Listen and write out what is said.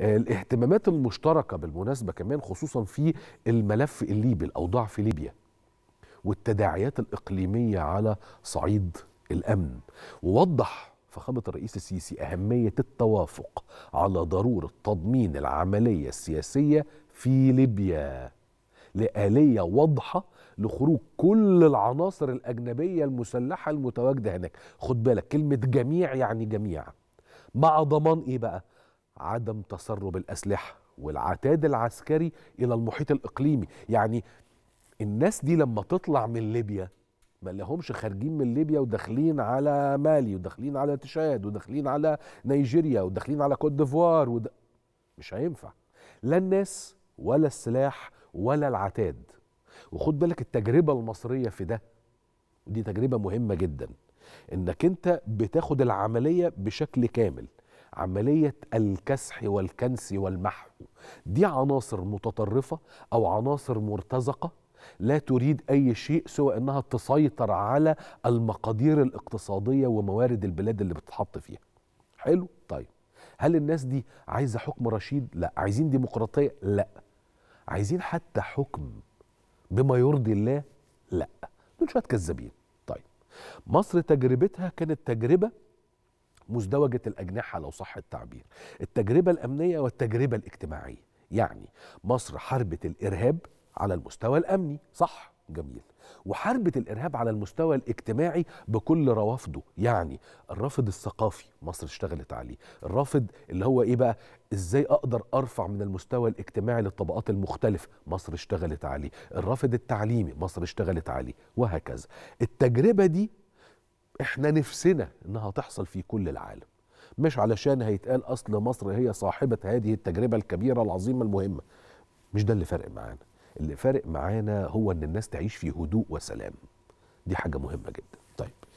آه، الاهتمامات المشتركه بالمناسبه كمان خصوصا في الملف الليبي الاوضاع في ليبيا والتداعيات الاقليميه على صعيد الامن ووضح فخامه الرئيس السيسي اهميه التوافق على ضروره تضمين العمليه السياسيه في ليبيا لآلية واضحة لخروج كل العناصر الأجنبية المسلحة المتواجدة هناك خد بالك كلمة جميع يعني جميع مع ضمان إيه بقى عدم تسرب الأسلحة والعتاد العسكري إلى المحيط الإقليمي يعني الناس دي لما تطلع من ليبيا ما لهمش خارجين من ليبيا وداخلين على مالي وداخلين على تشاد وداخلين على نيجيريا وداخلين على كوت ديفوار ود... مش هينفع لا الناس ولا السلاح ولا العتاد وخد بالك التجربة المصرية في ده ودي تجربة مهمة جدا انك انت بتاخد العملية بشكل كامل عملية الكسح والكنس والمحو دي عناصر متطرفة أو عناصر مرتزقة لا تريد أي شيء سوى أنها تسيطر على المقادير الاقتصادية وموارد البلاد اللي بتتحط فيها حلو طيب هل الناس دي عايزة حكم رشيد؟ لا عايزين ديمقراطية؟ لا عايزين حتى حكم بما يرضي الله؟ لا دول شوية كذابين طيب مصر تجربتها كانت تجربة مزدوجة الأجنحة لو صح التعبير التجربة الأمنية والتجربة الاجتماعية يعني مصر حاربت الإرهاب على المستوى الأمني صح جميل وحربة الإرهاب على المستوى الاجتماعي بكل روافده يعني الرافد الثقافي مصر اشتغلت عليه الرافد اللي هو إيه بقى إزاي أقدر أرفع من المستوى الاجتماعي للطبقات المختلفة مصر اشتغلت عليه الرافد التعليمي مصر اشتغلت عليه وهكذا التجربة دي احنا نفسنا انها تحصل في كل العالم مش علشان هيتقال اصل مصر هي صاحبه هذه التجربه الكبيره العظيمه المهمه مش ده اللي فارق معانا اللي فارق معانا هو ان الناس تعيش في هدوء وسلام دي حاجه مهمه جدا طيب.